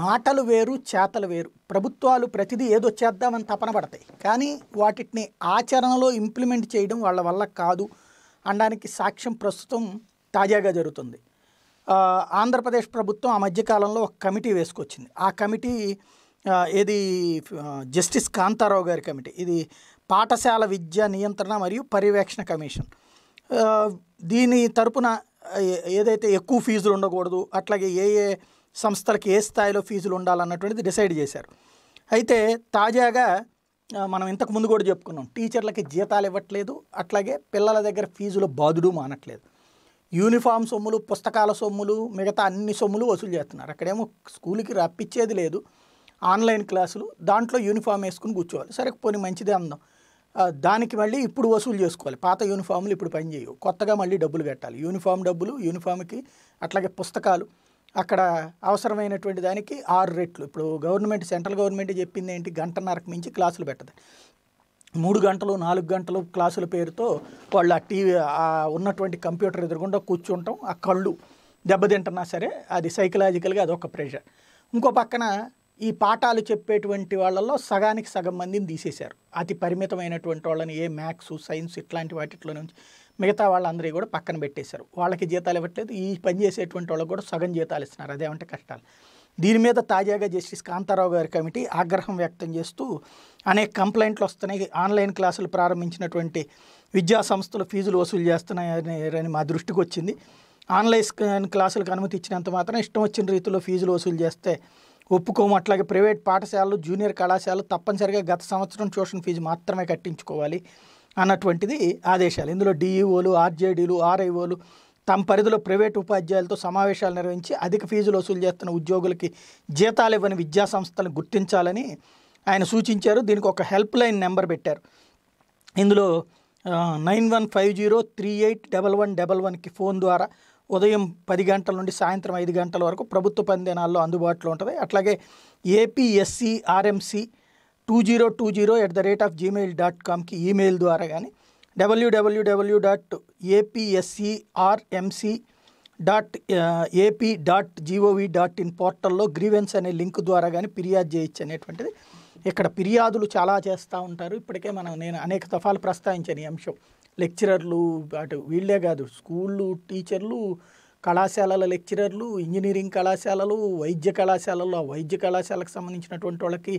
మాటలు వేరు చేతలు వేరు ప్రభుత్వాలు ప్రతిదీ ఏదో చేద్దామని తపన పడతాయి కానీ వాటిని ఆచరణలో ఇంప్లిమెంట్ చేయడం వాళ్ళ వల్ల కాదు అనడానికి సాక్ష్యం ప్రస్తుతం తాజాగా జరుగుతుంది ఆంధ్రప్రదేశ్ ప్రభుత్వం ఆ మధ్యకాలంలో ఒక కమిటీ వేసుకొచ్చింది ఆ కమిటీ ఏది జస్టిస్ కాంతారావు గారి కమిటీ ఇది పాఠశాల విద్య నియంత్రణ మరియు పర్యవేక్షణ కమిషన్ దీని తరపున ఏదైతే ఎక్కువ ఫీజులు ఉండకూడదు అట్లాగే ఏ ఏ సంస్థలకు ఏ స్థాయిలో ఫీజులు ఉండాలన్నటువంటిది డిసైడ్ చేశారు అయితే తాజాగా మనం ఇంతకు ముందు కూడా చెప్పుకున్నాం టీచర్లకి జీతాలు ఇవ్వట్లేదు అట్లాగే పిల్లల దగ్గర ఫీజులు బాధుడు మానట్లేదు యూనిఫామ్ సొమ్ములు పుస్తకాల సొమ్ములు మిగతా అన్ని సొమ్ములు వసూలు చేస్తున్నారు అక్కడేమో స్కూల్కి రప్పించేది లేదు ఆన్లైన్ క్లాసులు దాంట్లో యూనిఫామ్ వేసుకుని కూర్చోవాలి సరే పోనీ మంచిదే అందాం దానికి మళ్ళీ ఇప్పుడు వసూలు చేసుకోవాలి పాత యూనిఫామ్లు ఇప్పుడు పనిచేయవు కొత్తగా మళ్ళీ డబ్బులు కట్టాలి యూనిఫామ్ డబ్బులు యూనిఫామ్కి అట్లాగే పుస్తకాలు అక్కడ అవసరమైనటువంటి దానికి ఆరు రెట్లు ఇప్పుడు గవర్నమెంట్ సెంట్రల్ గవర్నమెంట్ చెప్పింది ఏంటి గంటన్నరకు మించి క్లాసులు పెట్టదు మూడు గంటలు నాలుగు గంటలు క్లాసుల పేరుతో వాళ్ళు ఆ టీవీ ఉన్నటువంటి కంప్యూటర్ ఎదురుగుండా కూర్చుంటాం ఆ కళ్ళు దెబ్బతింటున్నా సరే అది సైకలాజికల్గా అదొక ప్రెషర్ ఇంకో పక్కన ఈ పాఠాలు చెప్పేటువంటి వాళ్ళల్లో సగానికి సగం మందిని తీసేశారు అతి పరిమితమైనటువంటి వాళ్ళని ఏ మ్యాథ్స్ సైన్స్ ఇట్లాంటి వాటిలో నుంచి మిగతా వాళ్ళందరూ కూడా పక్కన పెట్టేశారు వాళ్ళకి జీతాలు ఇవ్వట్లేదు ఈ పని చేసేటువంటి వాళ్ళకి కూడా సగం జీతాలు ఇస్తున్నారు అదేమంటే కష్టాలు దీని మీద తాజాగా జస్టిస్ కాంతారావు గారి కమిటీ ఆగ్రహం వ్యక్తం చేస్తూ అనేక కంప్లైంట్లు వస్తున్నాయి ఆన్లైన్ క్లాసులు ప్రారంభించినటువంటి విద్యా సంస్థలు ఫీజులు వసూలు చేస్తున్నాయని మా దృష్టికి వచ్చింది ఆన్లైన్ క్లాసులకు అనుమతి ఇచ్చినంత మాత్రం ఇష్టం వచ్చిన రీతిలో ఫీజులు వసూలు చేస్తే ఒప్పుకోము అట్లాగే ప్రైవేట్ పాఠశాలలు జూనియర్ కళాశాలలు తప్పనిసరిగా గత సంవత్సరం ట్యూషన్ ఫీజు మాత్రమే కట్టించుకోవాలి అన్నటువంటిది ఆదేశాలు ఇందులో డిఈఓలు ఆర్జేడీలు ఆర్ఐఓలు తమ పరిధిలో ప్రైవేటు ఉపాధ్యాయులతో సమావేశాలు నిర్వహించి అధిక ఫీజులు వసూలు చేస్తున్న ఉద్యోగులకి జీతాలు ఇవ్వని విద్యా సంస్థలను గుర్తించాలని ఆయన సూచించారు దీనికి ఒక హెల్ప్ లైన్ నెంబర్ పెట్టారు ఇందులో nine one five zero three eight double one double వన్కి ఫోన్ ద్వారా ఉదయం పది గంటల నుండి సాయంత్రం ఐదు గంటల వరకు ప్రభుత్వ పందేనాల్లో అందుబాటులో ఉంటుంది అట్లాగే APSC RMC two zero two zero at the rate of Gmail dot కామ్కి ఈమెయిల్ ద్వారా కానీ WWW dot APSCRMC dot AP dot GOV dot in పోర్టల్లో గ్రీవెన్స్ అనే లింక్ ద్వారా కానీ ఫిర్యాదు చేయొచ్చు అనేటువంటిది ఇక్కడ ఫిర్యాదులు చాలా చేస్తూ ఉంటారు ఇప్పటికే మనం నేను అనేక దఫాలు ప్రస్తావించాను ఈ అంశం లెక్చరర్లు అటు వీళ్ళే కాదు స్కూళ్ళు టీచర్లు కళాశాలల లెక్చరర్లు ఇంజనీరింగ్ కళాశాలలు వైద్య కళాశాలలు ఆ వైద్య కళాశాలకు సంబంధించినటువంటి వాళ్ళకి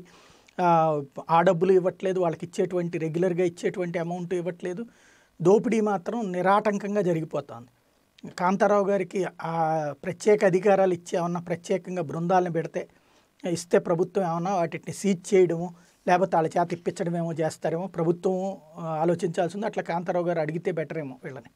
ఆ డబ్బులు ఇవ్వట్లేదు వాళ్ళకి ఇచ్చేటువంటి రెగ్యులర్గా ఇచ్చేటువంటి అమౌంట్ ఇవ్వట్లేదు దోపిడీ మాత్రం నిరాటంకంగా జరిగిపోతుంది కాంతారావు గారికి ఆ ప్రత్యేక అధికారాలు ఇచ్చి ఏమన్నా ప్రత్యేకంగా బృందాలను పెడితే ఇస్తే ప్రభుత్వం ఏమన్నా వాటిని సీజ్ చేయడము లేకపోతే వాళ్ళ చేత ఇప్పించడమేమో చేస్తారేమో ప్రభుత్వం ఆలోచించాల్సింది అట్లా కాంతారావు గారు అడిగితే బెటర్ ఏమో వీళ్ళని